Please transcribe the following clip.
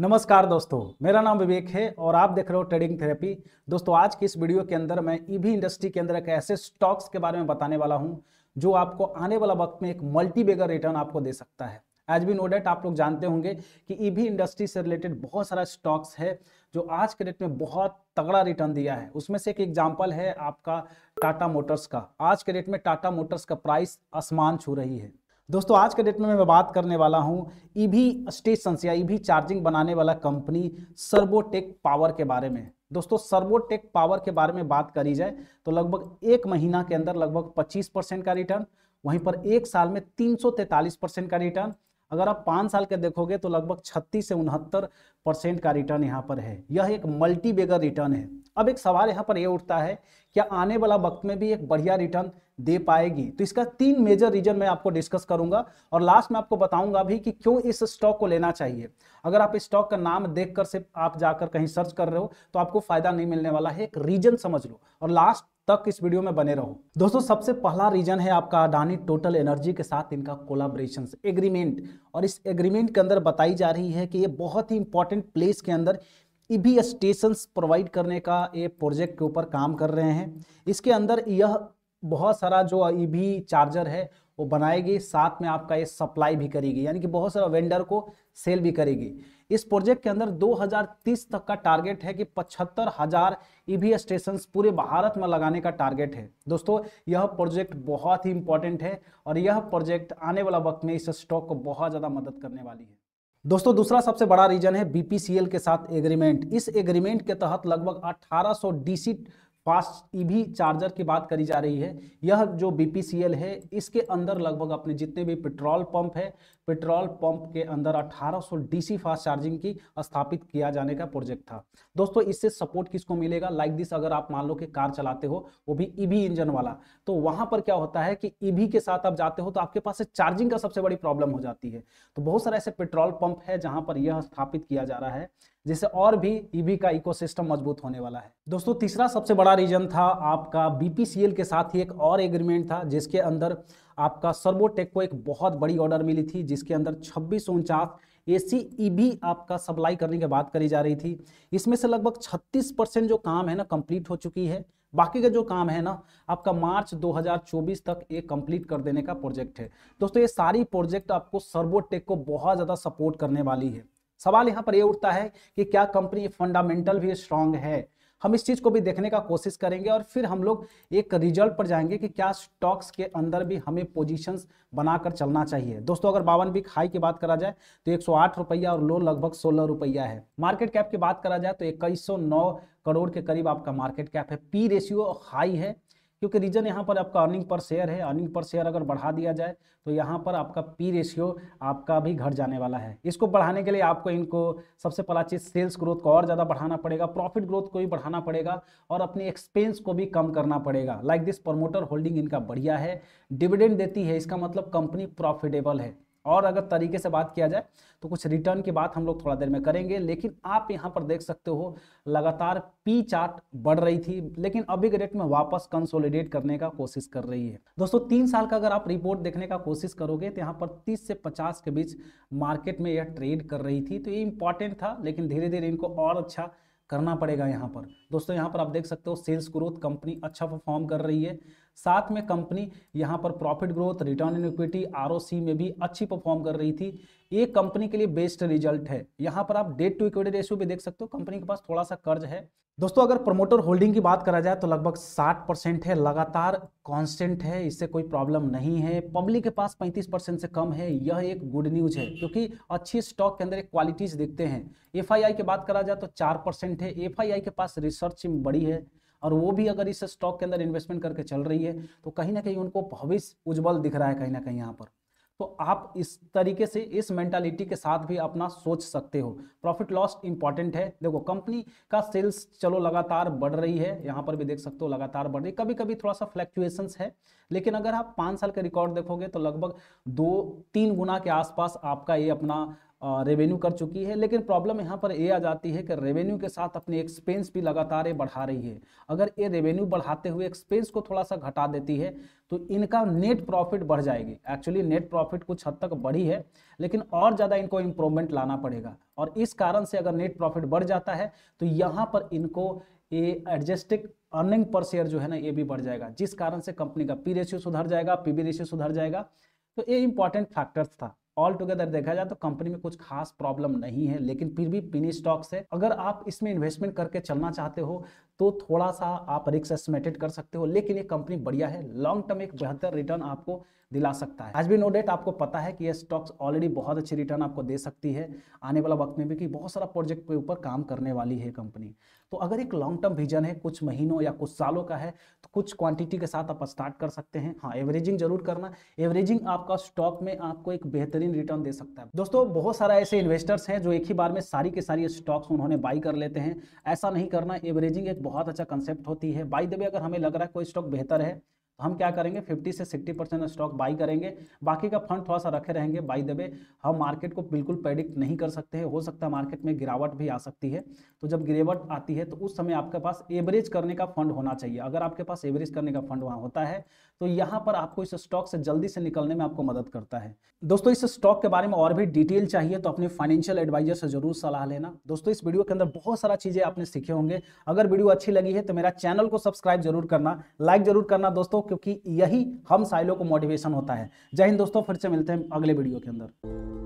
नमस्कार दोस्तों मेरा नाम विवेक है और आप देख रहे हो ट्रेडिंग थेरेपी दोस्तों आज की इस वीडियो के अंदर मैं ईवी इंडस्ट्री के अंदर एक ऐसे स्टॉक्स के बारे में बताने वाला हूं जो आपको आने वाला वक्त में एक मल्टीबेगर रिटर्न आपको दे सकता है एज बी नो डेट आप लोग जानते होंगे कि ईवी इंडस्ट्री से रिलेटेड बहुत सारा स्टॉक्स है जो आज के डेट में बहुत तगड़ा रिटर्न दिया है उसमें से एक एग्जाम्पल है आपका टाटा मोटर्स का आज के डेट में टाटा मोटर्स का प्राइस आसमान छू रही है दोस्तों आज के डेट में मैं बात करने वाला हूँ ईवी स्टेशन या ईवी चार्जिंग बनाने वाला कंपनी सर्वोटेक पावर के बारे में दोस्तों सर्वोटेक पावर के बारे में बात करी जाए तो लगभग एक महीना के अंदर लगभग 25 परसेंट का रिटर्न वहीं पर एक साल में तीन परसेंट का रिटर्न अगर आप पाँच साल के देखोगे तो लगभग 36 से उनहत्तर परसेंट का रिटर्न यहाँ पर है यह एक मल्टी बेगर रिटर्न है अब एक सवाल यहाँ पर यह उठता है क्या आने वाला वक्त में भी एक बढ़िया रिटर्न दे पाएगी तो इसका तीन मेजर रीजन मैं आपको डिस्कस करूंगा और लास्ट में आपको बताऊंगा भी कि क्यों इस स्टॉक को लेना चाहिए अगर आप इस स्टॉक का नाम देखकर सिर्फ आप जाकर कहीं सर्च कर रहे हो तो आपको फायदा नहीं मिलने वाला है एक रीजन समझ लो और लास्ट तक इस वीडियो में बने रहो दोस्तों सबसे पहला रीजन है आपका अडानी टोटल एनर्जी के साथ इनका कोलाब्रेशन एग्रीमेंट और इस एग्रीमेंट के अंदर बताई जा रही है कि ये बहुत ही इंपॉर्टेंट प्लेस के अंदर ईवी स्टेशन प्रोवाइड करने का ये प्रोजेक्ट के ऊपर काम कर रहे हैं इसके अंदर यह बहुत सारा जो ईवी चार्जर है वो बनाएगी साथ में आपका ये सप्लाई भी करेगी यानी कि बहुत सारा वेंडर को सेल भी करेगी इस प्रोजेक्ट के अंदर 2030 तक का टारगेट है कि पचहत्तर हजार ईवी स्टेशन पूरे भारत में लगाने का टारगेट है दोस्तों यह प्रोजेक्ट बहुत ही इंपॉर्टेंट है और यह प्रोजेक्ट आने वाला वक्त में इस स्टॉक को बहुत ज़्यादा मदद करने वाली है दोस्तों दूसरा सबसे बड़ा रीजन है बीपीसीएल के साथ एग्रीमेंट इस एग्रीमेंट के तहत लगभग अठारह डीसी फास्ट ईवी चार्जर की बात करी जा रही है यह जो बीपीसीएल है इसके अंदर लगभग अपने जितने भी पेट्रोल पंप है पेट्रोल पंप के अंदर 1800 डीसी फास्ट चार्जिंग की स्थापित किया जाने का प्रोजेक्ट था दोस्तों इससे सपोर्ट किसको मिलेगा लाइक like दिस अगर आप मान लो कि कार चलाते हो वो भी ईवी e इंजन वाला तो वहां पर क्या होता है कि ईवी e के साथ आप जाते हो तो आपके पास चार्जिंग का सबसे बड़ी प्रॉब्लम हो जाती है तो बहुत सारे ऐसे पेट्रोल पंप है जहां पर यह स्थापित किया जा रहा है जिससे और भी ईवी e का इकोसिस्टम मजबूत होने वाला है दोस्तों तीसरा सबसे बड़ा रीजन था आपका बीपीसीएल के साथ ही एक और एग्रीमेंट था जिसके अंदर आपका सर्वोटेक को एक बहुत बड़ी ऑर्डर मिली थी जिसके अंदर छब्बीस उनचास ए सी ई भी आपका सप्लाई करने की बात करी जा रही थी इसमें से लगभग 36 परसेंट जो काम है ना कंप्लीट हो चुकी है बाकी का जो काम है ना आपका मार्च 2024 तक ये कंप्लीट कर देने का प्रोजेक्ट है दोस्तों ये सारी प्रोजेक्ट आपको सर्वोटेक को बहुत ज़्यादा सपोर्ट करने वाली है सवाल यहाँ पर यह उठता है कि क्या कंपनी फंडामेंटल भी स्ट्रांग है हम इस चीज़ को भी देखने का कोशिश करेंगे और फिर हम लोग एक रिजल्ट पर जाएंगे कि क्या स्टॉक्स के अंदर भी हमें पोजीशंस बनाकर चलना चाहिए दोस्तों अगर बावन बिक हाई की बात करा जाए तो एक रुपया और लो लगभग सोलह रुपया है मार्केट कैप की बात करा जाए तो इक्कीस करोड़ के करीब आपका मार्केट कैप है पी रेशियो हाई है क्योंकि रीजन यहाँ पर आपका अर्निंग पर शेयर है अर्निंग पर शेयर अगर बढ़ा दिया जाए तो यहाँ पर आपका पी रेशियो आपका भी घट जाने वाला है इसको बढ़ाने के लिए आपको इनको सबसे पहला चीज़ सेल्स ग्रोथ को और ज़्यादा बढ़ाना पड़ेगा प्रॉफिट ग्रोथ को भी बढ़ाना पड़ेगा और अपने एक्सपेंस को भी कम करना पड़ेगा लाइक दिस प्रमोटर होल्डिंग इनका बढ़िया है डिविडेंड देती है इसका मतलब कंपनी प्रॉफिटेबल है और अगर तरीके से बात किया जाए तो कुछ रिटर्न की बात हम लोग थोड़ा देर में करेंगे लेकिन आप यहाँ पर देख सकते हो लगातार पी चार्ट बढ़ रही थी लेकिन अभी के डेट में वापस कंसोलिडेट करने का कोशिश कर रही है दोस्तों तीन साल का अगर आप रिपोर्ट देखने का कोशिश करोगे तो यहाँ पर तीस से पचास के बीच मार्केट में यह ट्रेड कर रही थी तो ये इंपॉर्टेंट था लेकिन धीरे धीरे इनको और अच्छा करना पड़ेगा यहाँ पर दोस्तों यहाँ पर आप देख सकते हो सेल्स ग्रोथ कंपनी अच्छा परफॉर्म कर रही है साथ में कंपनी यहाँ पर profit growth return in equity R में भी अच्छी परफॉर्म कर रही थी ये कंपनी के लिए बेस्ट रिजल्ट है यहाँ पर आप डेट टू इक्विटी रेशियो भी देख सकते हो कंपनी के पास थोड़ा सा कर्ज है दोस्तों अगर प्रमोटर होल्डिंग की बात करा जाए तो लगभग 60 परसेंट है लगातार कांस्टेंट है इससे कोई प्रॉब्लम नहीं है पब्लिक के पास 35 परसेंट से कम है यह एक गुड न्यूज है क्योंकि अच्छी स्टॉक के अंदर एक क्वालिटीज देखते हैं एफआईआई की बात करा जाए तो 4 परसेंट है एफआईआई के पास रिसर्च बड़ी है और वो भी अगर इस स्टॉक के अंदर इन्वेस्टमेंट करके चल रही है तो कहीं ना कहीं उनको भविष्य उज्जवल दिख रहा है कहीं ना कहीं यहाँ पर तो आप इस तरीके से इस मेंटालिटी के साथ भी अपना सोच सकते हो प्रॉफिट लॉस इंपॉर्टेंट है देखो कंपनी का सेल्स चलो लगातार बढ़ रही है यहाँ पर भी देख सकते हो लगातार बढ़ रही कभी कभी थोड़ा सा फ्लैक्चुएशन है लेकिन अगर आप पाँच साल के रिकॉर्ड देखोगे तो लगभग दो तीन गुना के आसपास आपका ये अपना रेवेन्यू कर चुकी है लेकिन प्रॉब्लम यहाँ पर ये आ जाती है कि रेवेन्यू के साथ अपने एक्सपेंस भी लगातार ये बढ़ा रही है अगर ये रेवेन्यू बढ़ाते हुए एक्सपेंस को थोड़ा सा घटा देती है तो इनका नेट प्रॉफिट बढ़ जाएगी एक्चुअली नेट प्रॉफिट कुछ हद तक बढ़ी है लेकिन और ज़्यादा इनको इम्प्रूवमेंट लाना पड़ेगा और इस कारण से अगर नेट प्रॉफिट बढ़ जाता है तो यहाँ पर इनको ये एडजस्टिक अर्निंग पर शेयर जो है ना ये भी बढ़ जाएगा जिस कारण से कंपनी का पी रेशियो सुधर जाएगा पी रेशियो सुधर जाएगा तो ये इंपॉर्टेंट फैक्टर्स था ऑल टुगेदर देखा जाए तो कंपनी में कुछ खास प्रॉब्लम नहीं है लेकिन फिर भी पिनी स्टॉक्स है अगर आप इसमें इन्वेस्टमेंट करके चलना चाहते हो तो थोड़ा सा आप रिक्स एस्टिमेटेड कर सकते हो लेकिन ये कंपनी बढ़िया है लॉन्ग टर्म एक बेहतर रिटर्न आपको दिला सकता है आज भी नो डेट आपको पता है कि ये स्टॉक्स ऑलरेडी बहुत अच्छी रिटर्न आपको दे सकती है आने वाला वक्त में भी कि बहुत सारा प्रोजेक्ट के ऊपर काम करने वाली है कंपनी तो अगर एक लॉन्ग टर्म विजन है कुछ महीनों या कुछ सालों का है तो कुछ क्वांटिटी के साथ आप स्टार्ट कर सकते हैं हाँ एवरेजिंग जरूर करना एवरेजिंग आपका स्टॉक में आपको एक बेहतरीन रिटर्न दे सकता है दोस्तों बहुत सारा ऐसे इन्वेस्टर्स हैं जो एक ही बार में सारी के सारी स्टॉक्स उन्होंने बाई कर लेते हैं ऐसा नहीं करना एवरेजिंग एक बहुत अच्छा कंसेप्ट होती है बाई दबे अगर हमें लग रहा है कोई स्टॉक बेहतर है तो हम क्या करेंगे 50 से 60 परसेंट स्टॉक बाई करेंगे बाकी का फंड थोड़ा सा रखे रहेंगे बाई दबे हम मार्केट को बिल्कुल प्रेडिक्ट नहीं कर सकते हैं हो सकता है मार्केट में गिरावट भी आ सकती है तो जब गिरावट आती है तो उस समय आपके पास एवरेज करने का फंड होना चाहिए अगर आपके पास एवरेज करने का फंड वहाँ होता है तो यहाँ पर आपको इस स्टॉक से जल्दी से निकलने में आपको मदद करता है दोस्तों इस स्टॉक के बारे में और भी डिटेल चाहिए तो अपने फाइनेंशियल एडवाइजर से जरूर सलाह लेना दोस्तों इस वीडियो के अंदर बहुत सारा चीज़ें आपने सीखे होंगे अगर वीडियो अच्छी लगी है तो मेरा चैनल को सब्सक्राइब जरूर करना लाइक जरूर करना दोस्तों क्योंकि यही हम साइलो को मोटिवेशन होता है जय हिंद दोस्तों फिर से मिलते हैं अगले वीडियो के अंदर